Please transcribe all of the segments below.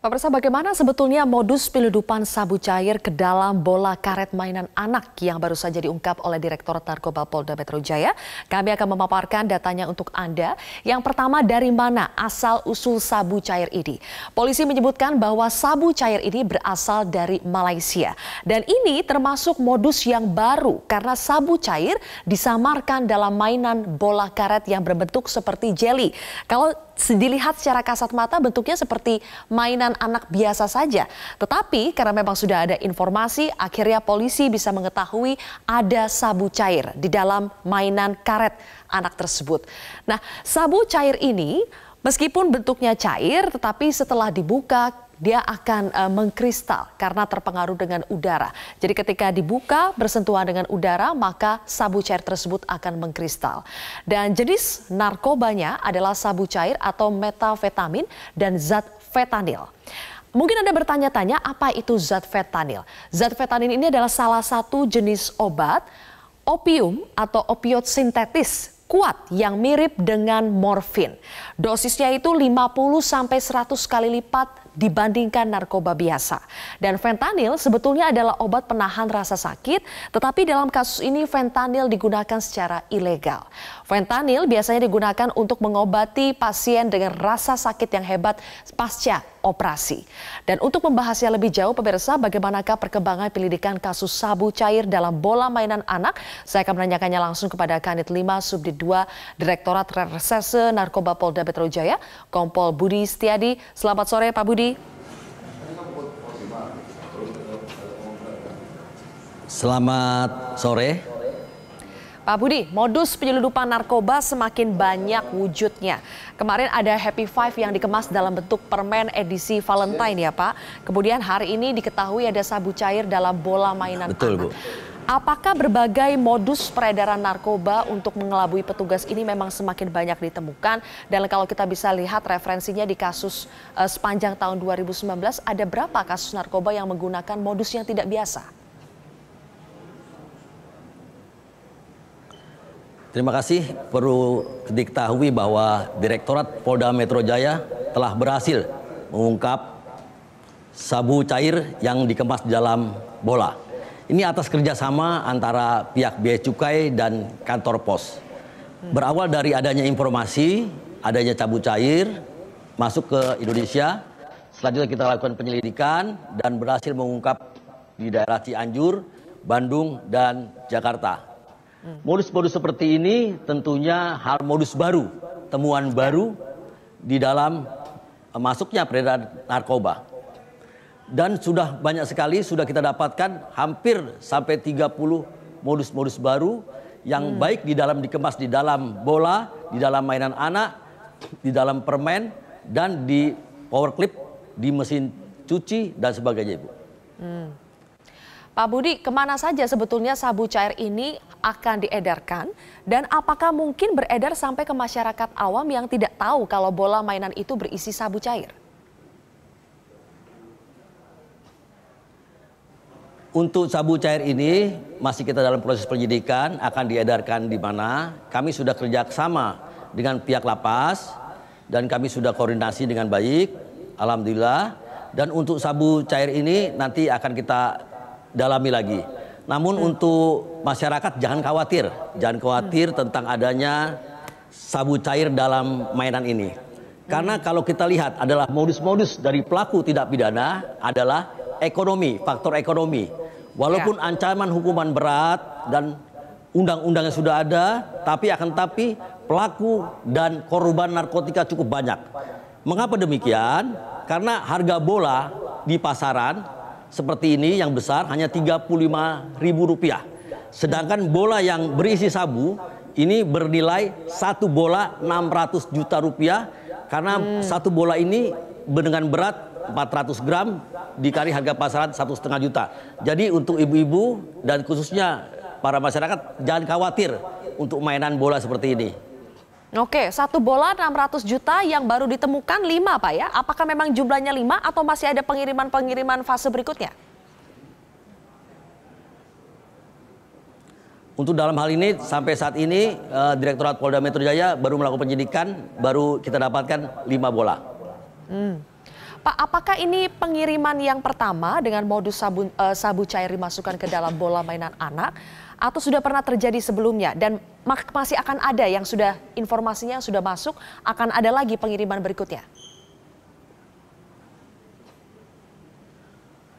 Pak Pemirsa, bagaimana sebetulnya modus penyeludupan sabu cair ke dalam bola karet mainan anak yang baru saja diungkap oleh Direktur Narkoba Polda Metro Jaya? Kami akan memaparkan datanya untuk Anda. Yang pertama, dari mana asal-usul sabu cair ini? Polisi menyebutkan bahwa sabu cair ini berasal dari Malaysia. Dan ini termasuk modus yang baru karena sabu cair disamarkan dalam mainan bola karet yang berbentuk seperti jeli. Kalau dilihat secara kasat mata bentuknya seperti mainan anak biasa saja. Tetapi karena memang sudah ada informasi, akhirnya polisi bisa mengetahui ada sabu cair di dalam mainan karet anak tersebut. Nah, sabu cair ini meskipun bentuknya cair, tetapi setelah dibuka dia akan uh, mengkristal karena terpengaruh dengan udara. Jadi ketika dibuka bersentuhan dengan udara, maka sabu cair tersebut akan mengkristal. Dan jenis narkobanya adalah sabu cair atau metafetamin dan zat fentanyl. Mungkin Anda bertanya-tanya apa itu zat fentanyl? Zat fentanyl ini adalah salah satu jenis obat opium atau opioid sintetis kuat yang mirip dengan morfin. Dosisnya itu 50 sampai 100 kali lipat dibandingkan narkoba biasa. Dan fentanil sebetulnya adalah obat penahan rasa sakit, tetapi dalam kasus ini fentanil digunakan secara ilegal. Fentanil biasanya digunakan untuk mengobati pasien dengan rasa sakit yang hebat pasca operasi. Dan untuk membahasnya lebih jauh pemirsa, bagaimanakah perkembangan penyelidikan kasus sabu cair dalam bola mainan anak? Saya akan menanyakannya langsung kepada Kanit 5 Subdit 2 Direktorat Reserse Narkoba Polda Metro Jaya, Kompol Budi Setiadi. Selamat sore Pak Budi. Selamat sore. Pak Budi, modus penyelundupan narkoba semakin banyak wujudnya. Kemarin ada Happy Five yang dikemas dalam bentuk permen edisi Valentine ya Pak. Kemudian hari ini diketahui ada sabu cair dalam bola mainan Betul, anak. Bu. Apakah berbagai modus peredaran narkoba untuk mengelabui petugas ini memang semakin banyak ditemukan? Dan kalau kita bisa lihat referensinya di kasus uh, sepanjang tahun 2019, ada berapa kasus narkoba yang menggunakan modus yang tidak biasa? Terima kasih. Perlu diketahui bahwa Direktorat Polda Metro Jaya telah berhasil mengungkap sabu cair yang dikemas di dalam bola. Ini atas kerjasama antara pihak Bea Cukai dan kantor pos. Berawal dari adanya informasi, adanya cabu cair, masuk ke Indonesia. Selanjutnya kita lakukan penyelidikan dan berhasil mengungkap di daerah Cianjur, Bandung, dan Jakarta. Modus-modus seperti ini tentunya hal modus baru, temuan baru di dalam eh, masuknya peredaran narkoba. Dan sudah banyak sekali sudah kita dapatkan hampir sampai 30 modus-modus baru yang hmm. baik di dalam dikemas di dalam bola, di dalam mainan anak, di dalam permen dan di power clip, di mesin cuci dan sebagainya, Ibu. Hmm. Pak Budi, kemana saja sebetulnya sabu cair ini akan diedarkan dan apakah mungkin beredar sampai ke masyarakat awam yang tidak tahu kalau bola mainan itu berisi sabu cair? Untuk sabu cair ini masih kita dalam proses penyidikan akan diedarkan di mana. Kami sudah sama dengan pihak lapas dan kami sudah koordinasi dengan baik. Alhamdulillah. Dan untuk sabu cair ini nanti akan kita dalami lagi. Namun hmm. untuk masyarakat jangan khawatir, jangan hmm. khawatir tentang adanya sabu cair dalam mainan ini. Karena hmm. kalau kita lihat adalah modus-modus dari pelaku tidak pidana adalah ekonomi, faktor ekonomi. Walaupun ya. ancaman hukuman berat dan undang-undang yang sudah ada, tapi akan tapi pelaku dan korban narkotika cukup banyak. Mengapa demikian? Karena harga bola di pasaran seperti ini yang besar hanya Rp35.000. Sedangkan bola yang berisi sabu ini bernilai satu bola 600 juta rupiah karena hmm. satu bola ini dengan berat 400 gram dikali harga pasaran satu setengah juta. Jadi untuk ibu-ibu dan khususnya para masyarakat jangan khawatir untuk mainan bola seperti ini. Oke, satu bola 600 juta yang baru ditemukan 5 Pak ya. Apakah memang jumlahnya 5 atau masih ada pengiriman-pengiriman fase berikutnya? Untuk dalam hal ini sampai saat ini uh, Direktorat Polda Metro Jaya baru melakukan penyidikan, baru kita dapatkan 5 bola. Hmm. Pak, apakah ini pengiriman yang pertama dengan modus sabu, uh, sabu cair dimasukkan ke dalam bola mainan anak? atau sudah pernah terjadi sebelumnya dan masih akan ada yang sudah informasinya yang sudah masuk akan ada lagi pengiriman berikutnya?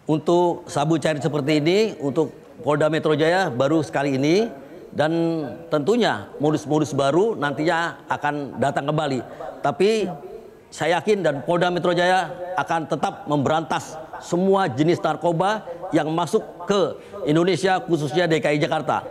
Untuk sabu cair seperti ini, untuk Polda Metro Jaya baru sekali ini dan tentunya modus-modus baru nantinya akan datang kembali. Tapi saya yakin dan Polda Metro Jaya akan tetap memberantas semua jenis narkoba yang masuk ke Indonesia khususnya DKI Jakarta.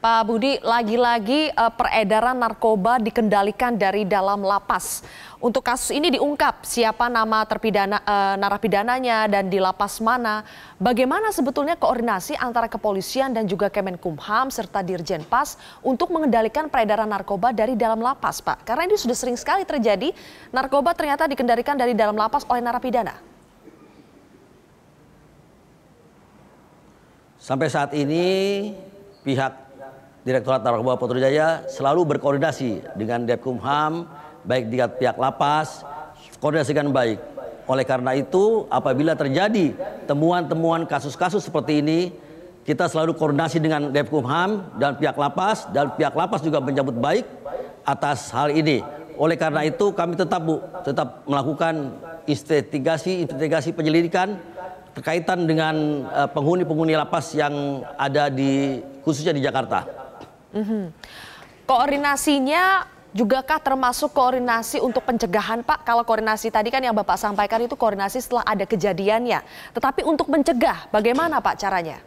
Pak Budi, lagi-lagi eh, peredaran narkoba dikendalikan dari dalam lapas. Untuk kasus ini diungkap siapa nama terpidana eh, narapidananya dan di lapas mana. Bagaimana sebetulnya koordinasi antara kepolisian dan juga Kemenkumham serta Dirjen Pas untuk mengendalikan peredaran narkoba dari dalam lapas, Pak? Karena ini sudah sering sekali terjadi, narkoba ternyata dikendalikan dari dalam lapas oleh narapidana. Sampai saat ini pihak Direktorat Narkoba Polda Jaya selalu berkoordinasi dengan Depkumham, baik di pihak lapas, koordinasi dengan baik. Oleh karena itu, apabila terjadi temuan-temuan kasus-kasus seperti ini, kita selalu koordinasi dengan Depkumham dan pihak lapas, dan pihak lapas juga menjemput baik atas hal ini. Oleh karena itu, kami tetap Bu, tetap melakukan investigasi, investigasi penyelidikan Kaitan dengan eh, penghuni-penghuni lapas yang ada di khususnya di Jakarta. Mm -hmm. Koordinasinya jugakah termasuk koordinasi untuk pencegahan Pak? Kalau koordinasi tadi kan yang Bapak sampaikan itu koordinasi setelah ada kejadiannya. Tetapi untuk mencegah bagaimana Pak caranya?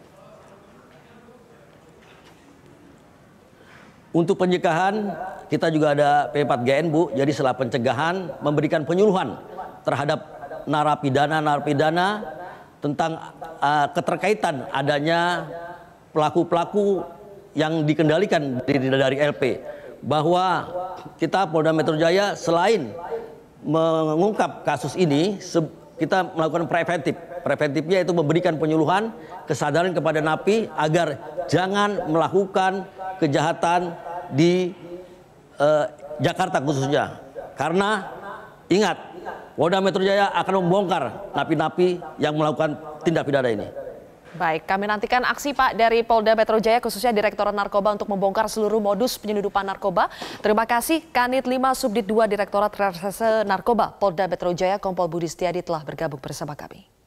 Untuk pencegahan kita juga ada P4GN Bu. Jadi setelah pencegahan memberikan penyuluhan terhadap narapidana narapidana tentang uh, keterkaitan adanya pelaku-pelaku yang dikendalikan dari, dari LP bahwa kita Polda Metro Jaya selain mengungkap kasus ini kita melakukan preventif. Preventifnya itu memberikan penyuluhan kesadaran kepada napi agar jangan melakukan kejahatan di uh, Jakarta khususnya. Karena ingat Polda Metro Jaya akan membongkar napi-napi yang melakukan tindak pidana ini. Baik, kami nantikan aksi Pak dari Polda Metro Jaya khususnya Direktorat Narkoba untuk membongkar seluruh modus penyeludupan narkoba. Terima kasih Kanit 5 Subdit 2 Direktorat Reserse Narkoba Polda Metro Jaya Kompol Budi Setiadi telah bergabung bersama kami.